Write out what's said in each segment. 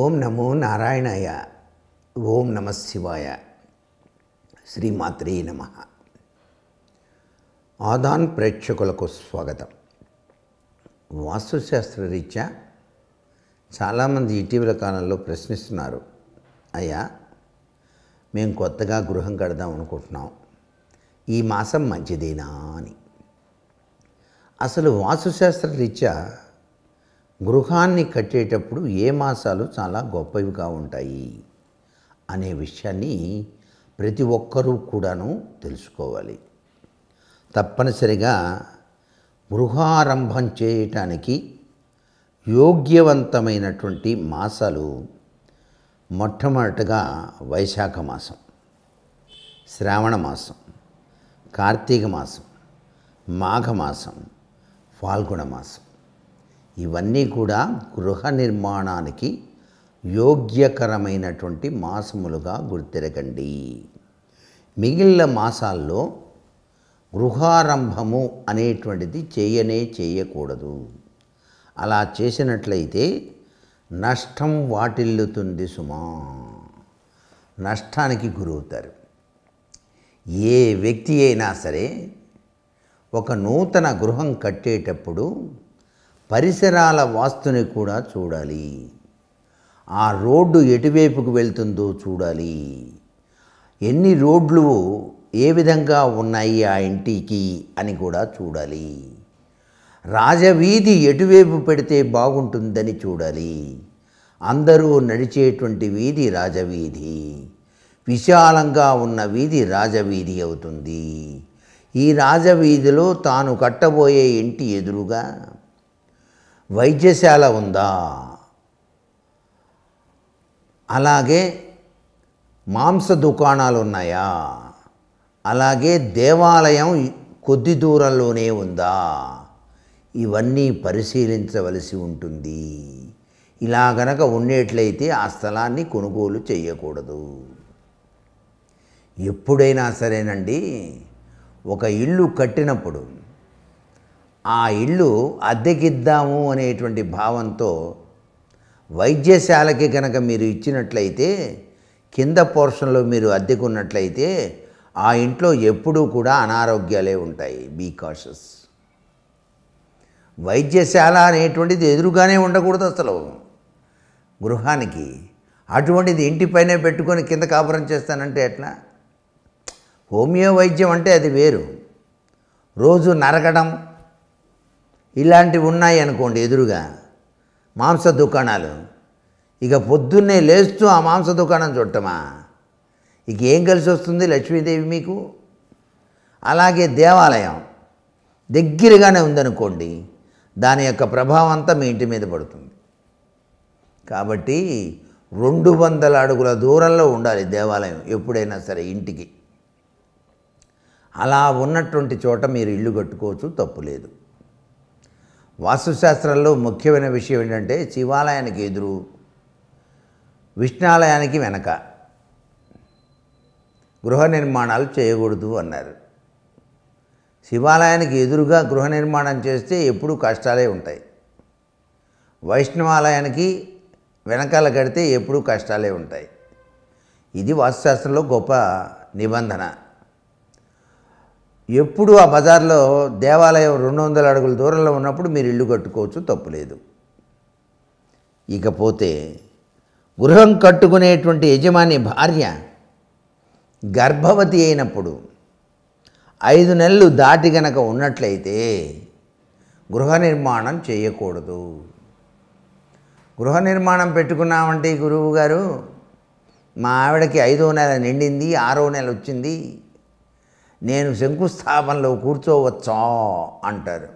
ఓం నమో నారాయణాయ ఓం నమ శివాయ శ్రీమాత్రి నమ ఆదాన్ ప్రేక్షకులకు స్వాగతం రీత్యా చాలామంది ఇటీవల కాలంలో ప్రశ్నిస్తున్నారు అయ్యా మేము కొత్తగా గృహం కడదాం అనుకుంటున్నాం ఈ మాసం మంచిదేనా అని అసలు రీత్యా గృహాన్ని కట్టేటప్పుడు ఏ మాసాలు చాలా గొప్పవిగా ఉంటాయి అనే విషయాన్ని ప్రతి ఒక్కరూ కూడాను తెలుసుకోవాలి తప్పనిసరిగా గృహారంభం చేయటానికి యోగ్యవంతమైనటువంటి మాసాలు మొట్టమొదటగా వైశాఖ మాసం శ్రావణ మాసం కార్తీక మాసం మాఘమాసం ఫాల్గుణ మాసం ఇవన్నీ కూడా గృహ నిర్మాణానికి యోగ్యకరమైనటువంటి మాసములుగా గుర్తిరగండి మిగిలిన మాసాల్లో గృహారంభము అనేటువంటిది చేయనే చేయకూడదు అలా చేసినట్లయితే నష్టం వాటిల్లుతుంది సుమా నష్టానికి గురవుతారు ఏ వ్యక్తి అయినా సరే ఒక నూతన గృహం కట్టేటప్పుడు పరిసరాల వాస్తుని కూడా చూడాలి ఆ రోడ్డు ఎటువైపుకు వెళ్తుందో చూడాలి ఎన్ని రోడ్లు ఏ విధంగా ఉన్నాయి ఆ ఇంటికి అని కూడా చూడాలి రాజవీధి ఎటువైపు పెడితే బాగుంటుందని చూడాలి అందరూ నడిచేటువంటి వీధి రాజవీధి విశాలంగా ఉన్న వీధి రాజవీధి అవుతుంది ఈ రాజవీధిలో తాను కట్టబోయే ఇంటి ఎదురుగా వైద్యశాల ఉందా అలాగే మాంస దుకాణాలు ఉన్నాయా అలాగే దేవాలయం కొద్ది దూరంలోనే ఉందా ఇవన్నీ పరిశీలించవలసి ఉంటుంది ఇలా గనక ఉండేట్లయితే ఆ స్థలాన్ని కొనుగోలు చేయకూడదు ఎప్పుడైనా సరేనండి ఒక ఇల్లు కట్టినప్పుడు ఆ ఇల్లు అద్దెకిద్దాము అనేటువంటి భావంతో వైద్యశాలకి కనుక మీరు ఇచ్చినట్లయితే కింద పోర్షన్లో మీరు అద్దెకున్నట్లయితే ఆ ఇంట్లో ఎప్పుడూ కూడా అనారోగ్యాలే ఉంటాయి బీ కాషస్ వైద్యశాల అనేటువంటిది ఎదురుగానే ఉండకూడదు అసలు గృహానికి అటువంటిది ఇంటిపైనే పెట్టుకొని కింద కాపురం చేస్తానంటే ఎట్లా హోమియో వైద్యం అంటే అది వేరు రోజు నరకడం ఇలాంటివి ఉన్నాయి అనుకోండి ఎదురుగా మాంస దుకాణాలు ఇక పొద్దున్నే లేస్తూ ఆ మాంస దుకాణం చూడటమా ఇక ఏం కలిసి వస్తుంది లక్ష్మీదేవి మీకు అలాగే దేవాలయం దగ్గరగానే ఉందనుకోండి దాని యొక్క ప్రభావం అంతా మీ ఇంటి మీద పడుతుంది కాబట్టి రెండు వందల అడుగుల దూరంలో ఉండాలి దేవాలయం ఎప్పుడైనా సరే ఇంటికి అలా ఉన్నటువంటి చోట మీరు ఇల్లు కట్టుకోవచ్చు తప్పు లేదు వాస్తుశాస్త్రంలో ముఖ్యమైన విషయం ఏంటంటే శివాలయానికి ఎదురు విష్ణాలయానికి వెనక గృహ నిర్మాణాలు చేయకూడదు అన్నారు శివాలయానికి ఎదురుగా గృహ నిర్మాణం చేస్తే ఎప్పుడూ కష్టాలే ఉంటాయి వైష్ణవాలయానికి వెనకాల కడితే ఎప్పుడూ కష్టాలే ఉంటాయి ఇది వాస్తుశాస్త్రంలో గొప్ప నిబంధన ఎప్పుడు ఆ బజార్లో దేవాలయం రెండు వందల అడుగుల దూరంలో ఉన్నప్పుడు మీరు ఇల్లు కట్టుకోవచ్చు తప్పులేదు ఇకపోతే గృహం కట్టుకునేటువంటి యజమాని భార్య గర్భవతి అయినప్పుడు ఐదు నెలలు దాటి గనక ఉన్నట్లయితే గృహ నిర్మాణం చేయకూడదు గృహ నిర్మాణం పెట్టుకున్నామంటే గురువు గారు మా ఆవిడకి ఐదో నెల నిండింది ఆరో నెల వచ్చింది నేను శంకుస్థాపనలో కూర్చోవచ్చా అంటారు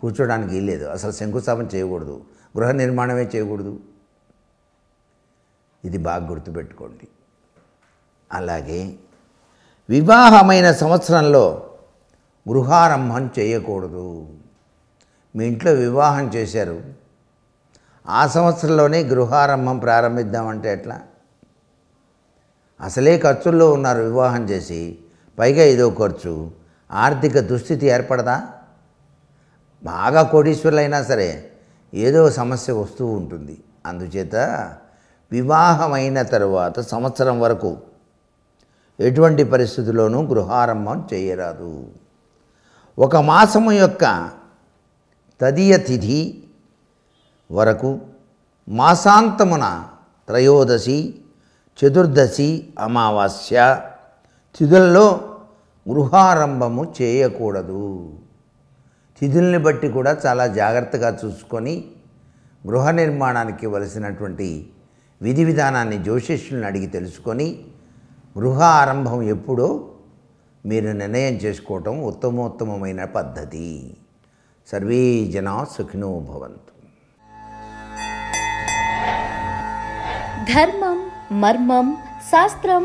కూర్చోడానికి వీల్లేదు అసలు శంకుస్థాపన చేయకూడదు గృహ నిర్మాణమే చేయకూడదు ఇది బాగా గుర్తుపెట్టుకోండి అలాగే వివాహమైన సంవత్సరంలో గృహారంభం చేయకూడదు మీ ఇంట్లో వివాహం చేశారు ఆ సంవత్సరంలోనే గృహారంభం ప్రారంభిద్దామంటే ఎట్లా అసలే ఖర్చుల్లో ఉన్నారు వివాహం చేసి పైగా ఏదో ఖర్చు ఆర్థిక దుస్థితి ఏర్పడదా బాగా కోటీశ్వరులైనా సరే ఏదో సమస్య వస్తూ ఉంటుంది అందుచేత వివాహమైన తరువాత సంవత్సరం వరకు ఎటువంటి పరిస్థితుల్లోనూ గృహారంభం చేయరాదు ఒక మాసము యొక్క తదియ తిథి వరకు మాసాంతమున త్రయోదశి చతుర్దశి అమావాస్య తిథుల్లో గృహారంభము చేయకూడదు తిథుల్ని బట్టి కూడా చాలా జాగ్రత్తగా చూసుకొని గృహ నిర్మాణానికి వలసినటువంటి విధి విధానాన్ని జ్యోతిష్యులను అడిగి తెలుసుకొని గృహ ఆరంభం ఎప్పుడో మీరు నిర్ణయం చేసుకోవటం ఉత్తమోత్తమైన పద్ధతి సర్వే జనా సుఖినో భవంతు ధర్మం మర్మం శాస్త్రం